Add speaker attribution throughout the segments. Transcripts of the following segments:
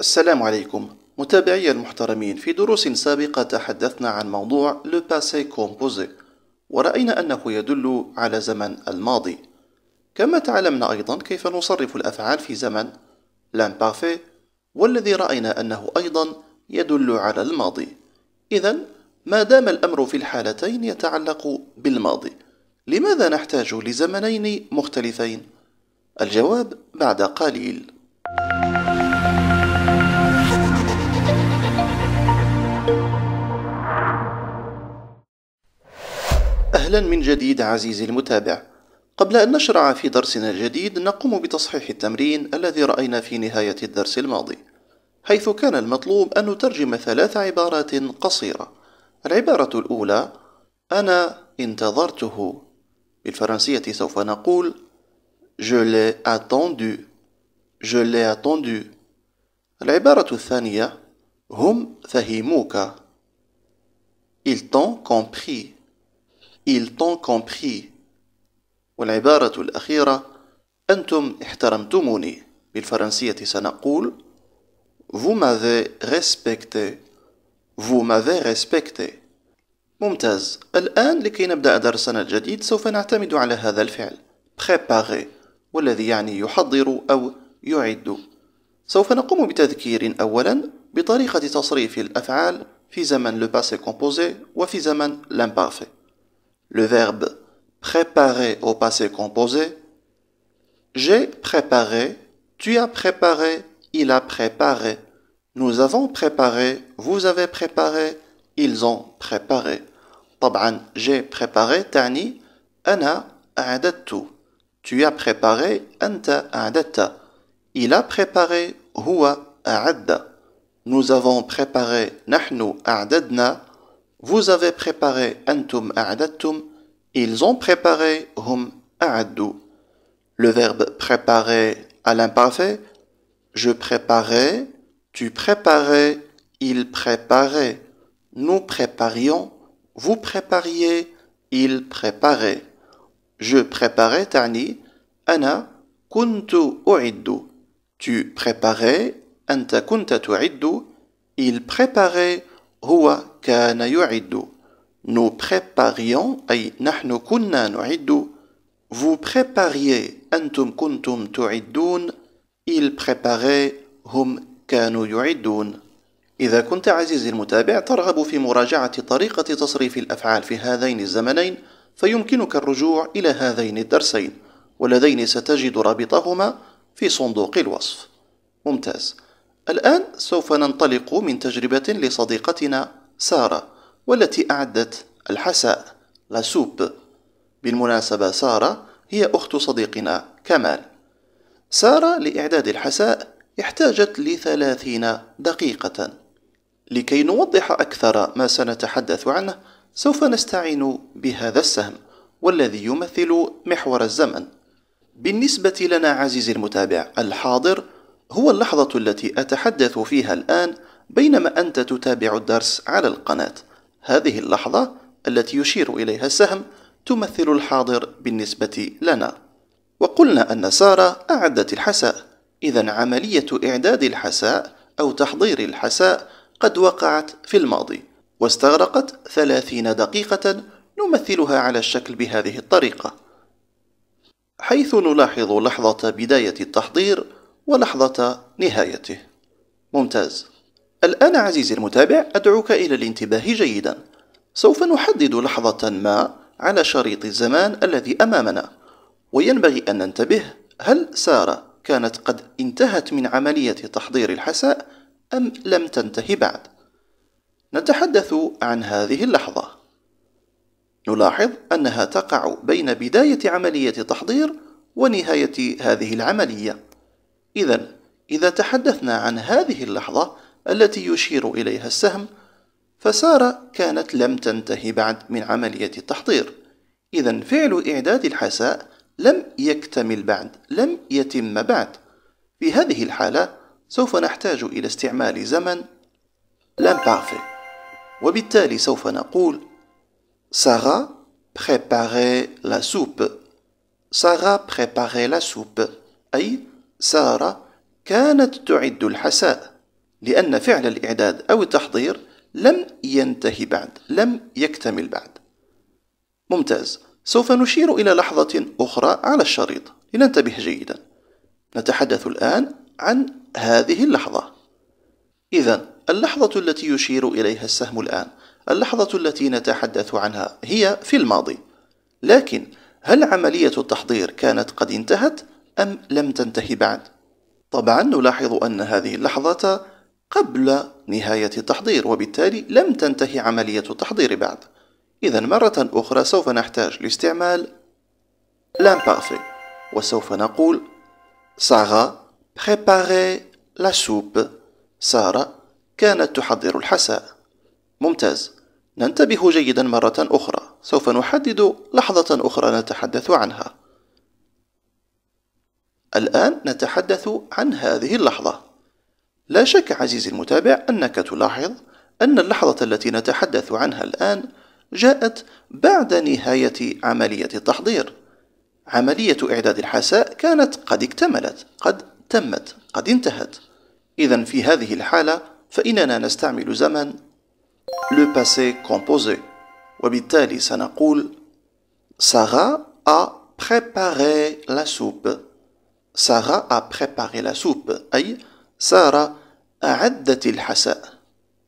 Speaker 1: السلام عليكم متابعي المحترمين في دروس سابقة تحدثنا عن موضوع لو باسي كومبوزي ورأينا أنه يدل على زمن الماضي كما تعلمنا أيضا كيف نصرف الأفعال في زمن لامبافي والذي رأينا أنه أيضا يدل على الماضي إذا ما دام الأمر في الحالتين يتعلق بالماضي لماذا نحتاج لزمنين مختلفين؟ الجواب بعد قليل أهلا من جديد عزيزي المتابع قبل أن نشرع في درسنا الجديد نقوم بتصحيح التمرين الذي رأينا في نهاية الدرس الماضي حيث كان المطلوب أن نترجم ثلاث عبارات قصيرة العبارة الأولى أنا انتظرته بالفرنسية سوف نقول Je l'ai attendu Je l'ai attendu العبارة الثانية هم فهموك Ils t'ont compris ils t'ont compris والعبارة الأخيرة أنتم احترمتموني بالفرنسية سنقول Vous m'avez respecté Vous m'avez respecté ممتاز الآن لكي نبدأ درسنا الجديد سوف نعتمد على هذا الفعل préparer والذي يعني يحضر أو يعد سوف نقوم بتذكير أولا بطريقة تصريف الأفعال في زمن le passé composé وفي زمن l'imparfait le verbe préparer au passé composé. J'ai préparé, tu as préparé, il a préparé. Nous avons préparé, vous avez préparé, ils ont préparé. j'ai préparé تعني أنا أعددت. Tu as préparé, أنت أعددت. Il a préparé, هو أعد. Nous avons préparé, نحن أعددنا. Vous avez préparé antum adatum. Ils ont préparé hum a'addu. Le verbe préparer à l'imparfait. Je préparais, tu préparais, il préparait. Nous préparions, vous prépariez, il préparaient, Je préparais Tani, ana kuntu u'iddu. Tu préparais, anta kunta Il préparait, هو كان يعد نو بريباريون أي نحن كنا نعد vous prépariez أنتم كنتم تعدون il préparait هم كانوا يعدون إذا كنت عزيزي المتابع ترغب في مراجعة طريقة تصريف الأفعال في هذين الزمنين فيمكنك الرجوع إلى هذين الدرسين واللذين ستجد رابطهما في صندوق الوصف ممتاز الآن سوف ننطلق من تجربة لصديقتنا سارة والتي أعدت الحساء لاسوب بالمناسبة سارة هي أخت صديقنا كمال سارة لإعداد الحساء احتاجت لثلاثين دقيقة لكي نوضح أكثر ما سنتحدث عنه سوف نستعين بهذا السهم والذي يمثل محور الزمن بالنسبة لنا عزيزي المتابع الحاضر هو اللحظة التي أتحدث فيها الآن بينما أنت تتابع الدرس على القناة. هذه اللحظة التي يشير إليها السهم تمثل الحاضر بالنسبة لنا. وقلنا أن سارة أعدت الحساء، إذا عملية إعداد الحساء أو تحضير الحساء قد وقعت في الماضي، واستغرقت ثلاثين دقيقة نمثلها على الشكل بهذه الطريقة. حيث نلاحظ لحظة بداية التحضير ولحظة نهايته ممتاز الآن عزيزي المتابع أدعوك إلى الانتباه جيدا سوف نحدد لحظة ما على شريط الزمان الذي أمامنا وينبغي أن ننتبه هل سارة كانت قد انتهت من عملية تحضير الحساء أم لم تنتهي بعد نتحدث عن هذه اللحظة نلاحظ أنها تقع بين بداية عملية تحضير ونهاية هذه العملية إذا إذا تحدثنا عن هذه اللحظة التي يشير إليها السهم فسارة كانت لم تنتهي بعد من عملية التحضير إذا فعل إعداد الحساء لم يكتمل بعد لم يتم بعد في هذه الحالة سوف نحتاج إلى استعمال زمن l'imparfait وبالتالي سوف نقول سارة préparer la soupe سارة préparer la soupe أي سارة كانت تعد الحساء لأن فعل الإعداد أو التحضير لم ينتهي بعد لم يكتمل بعد ممتاز سوف نشير إلى لحظة أخرى على الشريط لننتبه جيدا نتحدث الآن عن هذه اللحظة إذا اللحظة التي يشير إليها السهم الآن اللحظة التي نتحدث عنها هي في الماضي لكن هل عملية التحضير كانت قد انتهت؟ أم لم تنتهي بعد؟ طبعا نلاحظ أن هذه اللحظة قبل نهاية التحضير وبالتالي لم تنتهي عملية التحضير بعد إذا مرة أخرى سوف نحتاج لاستعمال l'imparfait وسوف نقول سارة préparait la soupe سارة كانت تحضر الحساء ممتاز ننتبه جيدا مرة أخرى سوف نحدد لحظة أخرى نتحدث عنها الآن نتحدث عن هذه اللحظة لا شك عزيزي المتابع أنك تلاحظ أن اللحظة التي نتحدث عنها الآن جاءت بعد نهاية عملية التحضير عملية إعداد الحساء كانت قد اكتملت قد تمت قد انتهت إذا في هذه الحالة فإننا نستعمل زمن le passé composé وبالتالي سنقول سارا a préparé la soupe سارة a préparé la soupe. أي سارة أعدت الحساء.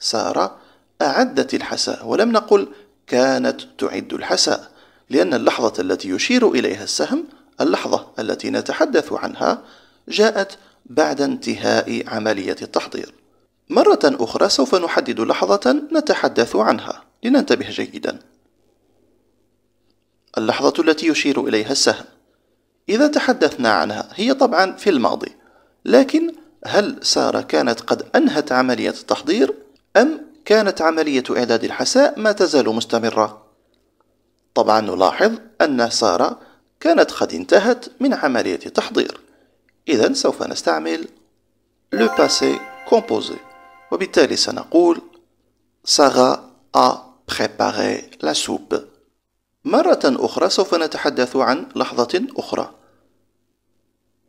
Speaker 1: سارة أعدت الحساء ولم نقل كانت تعد الحساء لأن اللحظة التي يشير إليها السهم اللحظة التي نتحدث عنها جاءت بعد انتهاء عملية التحضير. مرة أخرى سوف نحدد لحظة نتحدث عنها لننتبه جيدا. اللحظة التي يشير إليها السهم إذا تحدثنا عنها هي طبعا في الماضي لكن هل سارة كانت قد أنهت عملية التحضير أم كانت عملية إعداد الحساء ما تزال مستمرة؟ طبعا نلاحظ أن سارة كانت قد انتهت من عملية التحضير إذا سوف نستعمل لو passé composé وبالتالي سنقول سارة a préparé la soupe مرة أخرى سوف نتحدث عن لحظة أخرى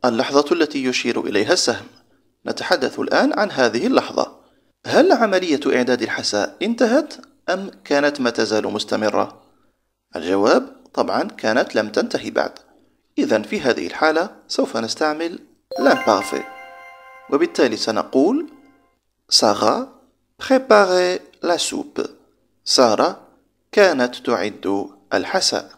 Speaker 1: اللحظة التي يشير إليها السهم نتحدث الآن عن هذه اللحظة هل عملية إعداد الحساء انتهت أم كانت ما تزال مستمرة؟ الجواب طبعا كانت لم تنتهي بعد إذا في هذه الحالة سوف نستعمل l'imparfait وبالتالي سنقول سارة préparait la soupe سارة كانت تعد الحساء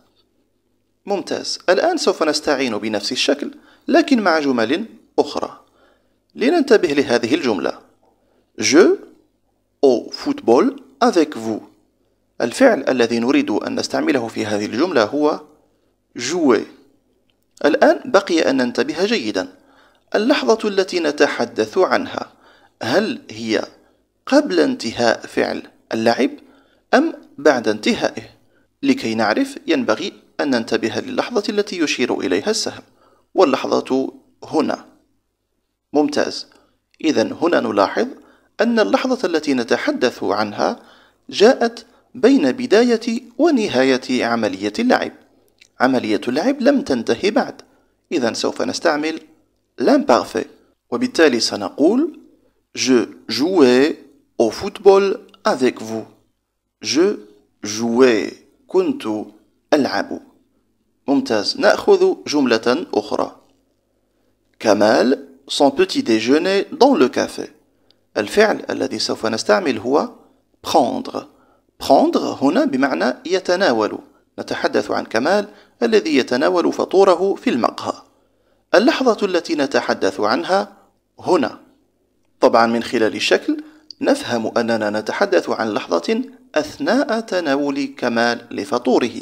Speaker 1: ممتاز الآن سوف نستعين بنفس الشكل لكن مع جمل أخرى لننتبه لهذه الجملة Je au football avec vous الفعل الذي نريد أن نستعمله في هذه الجملة هو jouer الآن بقي أن ننتبه جيدا اللحظة التي نتحدث عنها هل هي قبل انتهاء فعل اللعب أم بعد انتهائه لكي نعرف ينبغي أن ننتبه للحظة التي يشير إليها السهم واللحظة هنا ممتاز إذا هنا نلاحظ أن اللحظة التي نتحدث عنها جاءت بين بداية ونهاية عملية اللعب عملية اللعب لم تنتهي بعد إذا سوف نستعمل l'imparfait وبالتالي سنقول Je jouais au football avec vous. Je jouais كنت ألعب ممتاز نأخذ جملة أخرى كمال son petit déjeuner dans le café الفعل الذي سوف نستعمل هو prendre prendre هنا بمعنى يتناول نتحدث عن كمال الذي يتناول فطوره في المقهى اللحظة التي نتحدث عنها هنا طبعا من خلال الشكل نفهم أننا نتحدث عن لحظة أثناء تناول كمال لفطوره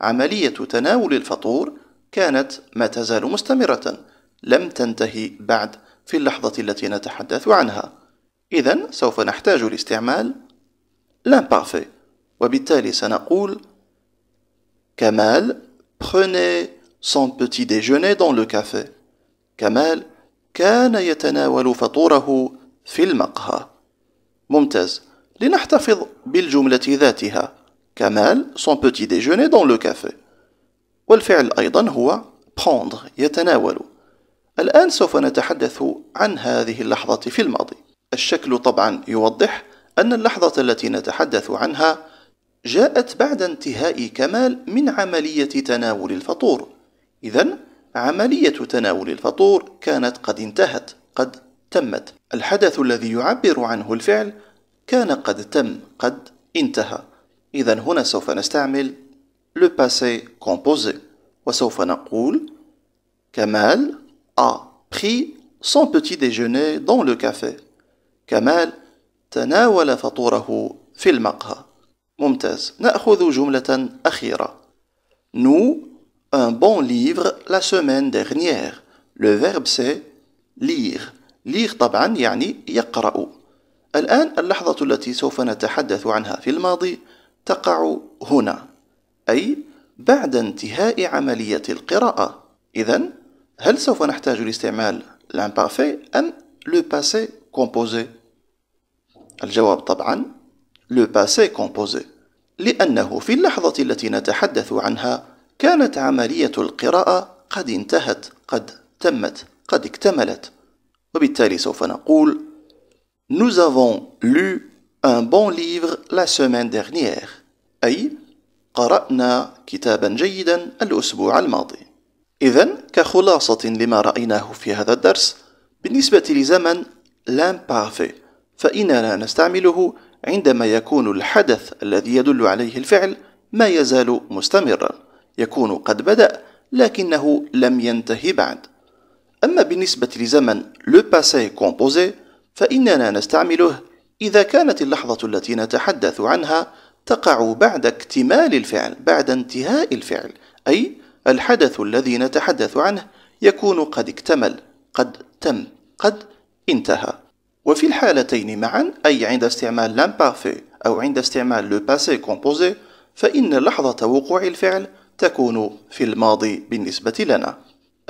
Speaker 1: عملية تناول الفطور كانت ما تزال مستمرة لم تنتهي بعد في اللحظة التي نتحدث عنها إذا سوف نحتاج لاستعمال l'imparfait وبالتالي سنقول كمال prenait son petit déjeuner dans le café كمال كان يتناول فطوره في المقهى ممتاز لنحتفظ بالجملة ذاتها كمال son petit déjeuner dans le café والفعل أيضا هو prendre يتناول الآن سوف نتحدث عن هذه اللحظة في الماضي الشكل طبعا يوضح أن اللحظة التي نتحدث عنها جاءت بعد انتهاء كمال من عملية تناول الفطور إذا عملية تناول الفطور كانت قد انتهت قد تمت الحدث الذي يعبر عنه الفعل كان قد تم قد انتهى إذا هنا سوف نستعمل le passé composé وسوف نقول كمال a pris son petit déjeuner dans le café كمال تناول فطوره في المقهى ممتاز نأخذ جملة أخيرة Nous un bon livre la semaine dernière Le verbe c'est lire ليغ طبعا يعني يقرأ الآن اللحظة التي سوف نتحدث عنها في الماضي تقع هنا أي بعد انتهاء عملية القراءة إذا هل سوف نحتاج لاستعمال l'imparfait أم le passé composé الجواب طبعا le passé composé لأنه في اللحظة التي نتحدث عنها كانت عملية القراءة قد انتهت قد تمت قد اكتملت وبالتالي سوف نقول Nous avons lu un bon livre la semaine dernière أي قرأنا كتابا جيدا الأسبوع الماضي إذا كخلاصة لما رأيناه في هذا الدرس بالنسبة لزمن l'imparfait فإننا نستعمله عندما يكون الحدث الذي يدل عليه الفعل ما يزال مستمرا يكون قد بدأ لكنه لم ينتهي بعد أما بالنسبة لزمن لو باسي كومبوزي فإننا نستعمله إذا كانت اللحظة التي نتحدث عنها تقع بعد اكتمال الفعل بعد انتهاء الفعل أي الحدث الذي نتحدث عنه يكون قد اكتمل قد تم قد انتهى وفي الحالتين معا أي عند استعمال لامبارفي أو عند استعمال لو باسي كومبوزي فإن لحظة وقوع الفعل تكون في الماضي بالنسبة لنا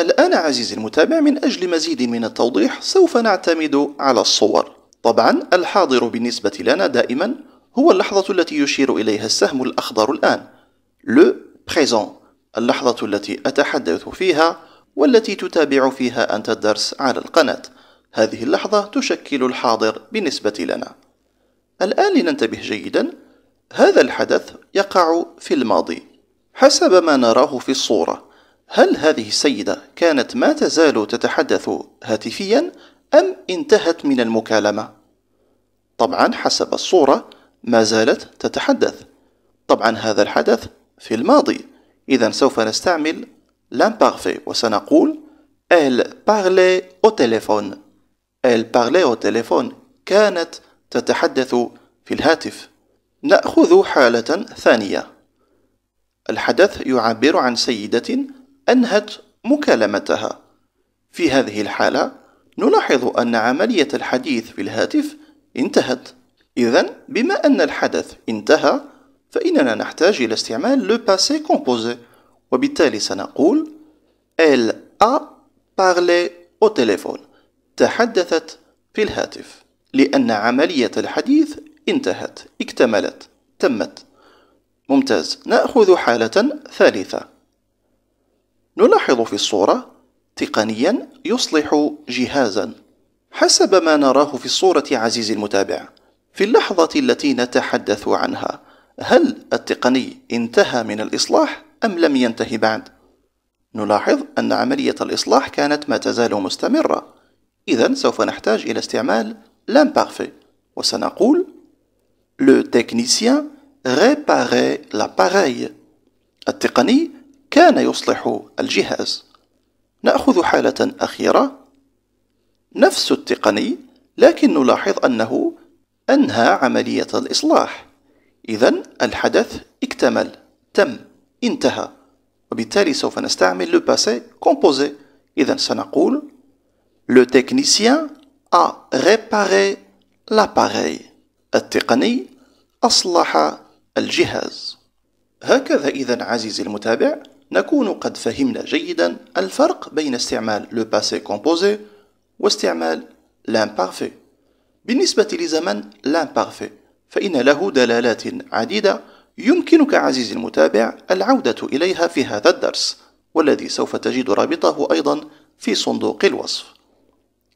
Speaker 1: الآن عزيزي المتابع من أجل مزيد من التوضيح سوف نعتمد على الصور طبعا الحاضر بالنسبة لنا دائما هو اللحظة التي يشير إليها السهم الأخضر الآن le présent اللحظة التي أتحدث فيها والتي تتابع فيها أنت الدرس على القناة هذه اللحظة تشكل الحاضر بالنسبة لنا الآن لننتبه جيدا هذا الحدث يقع في الماضي حسب ما نراه في الصورة هل هذه السيدة كانت ما تزال تتحدث هاتفيا أم انتهت من المكالمة؟ طبعا حسب الصورة ما زالت تتحدث طبعا هذا الحدث في الماضي إذا سوف نستعمل l'imparfait وسنقول elle parlait au téléphone elle parlait au téléphone كانت تتحدث في الهاتف نأخذ حالة ثانية الحدث يعبر عن سيدة أنهت مكالمتها في هذه الحالة نلاحظ أن عملية الحديث في الهاتف انتهت إذا بما أن الحدث انتهى فإننا نحتاج إلى استعمال لو باسي كومبوزي وبالتالي سنقول Elle a parlé au téléphone تحدثت في الهاتف لأن عملية الحديث انتهت اكتملت تمت ممتاز نأخذ حالة ثالثة نلاحظ في الصورة تقنيا يصلح جهازا حسب ما نراه في الصورة عزيزي المتابع في اللحظة التي نتحدث عنها هل التقني انتهى من الإصلاح أم لم ينتهي بعد؟ نلاحظ أن عملية الإصلاح كانت ما تزال مستمرة إذا سوف نحتاج إلى استعمال l'imparfait وسنقول Le technicien réparait l'appareil التقني كان يصلح الجهاز نأخذ حالة أخيرة نفس التقني لكن نلاحظ أنه أنهى عملية الإصلاح إذا الحدث اكتمل تم انتهى وبالتالي سوف نستعمل لو باسي كومبوزي إذا سنقول لو تكنيسيان a réparé l'appareil التقني أصلح الجهاز هكذا إذا عزيزي المتابع نكون قد فهمنا جيدا الفرق بين استعمال لو باسي كومبوزي واستعمال لامبارفي بالنسبة لزمن لامبارفي فإن له دلالات عديدة يمكنك عزيزي المتابع العودة إليها في هذا الدرس والذي سوف تجد رابطه أيضا في صندوق الوصف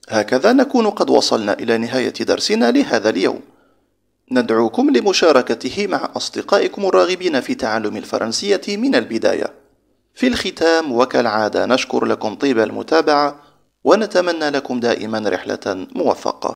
Speaker 1: هكذا نكون قد وصلنا إلى نهاية درسنا لهذا اليوم ندعوكم لمشاركته مع أصدقائكم الراغبين في تعلم الفرنسية من البداية في الختام وكالعادة نشكر لكم طيب المتابعة ونتمنى لكم دائما رحلة موفقة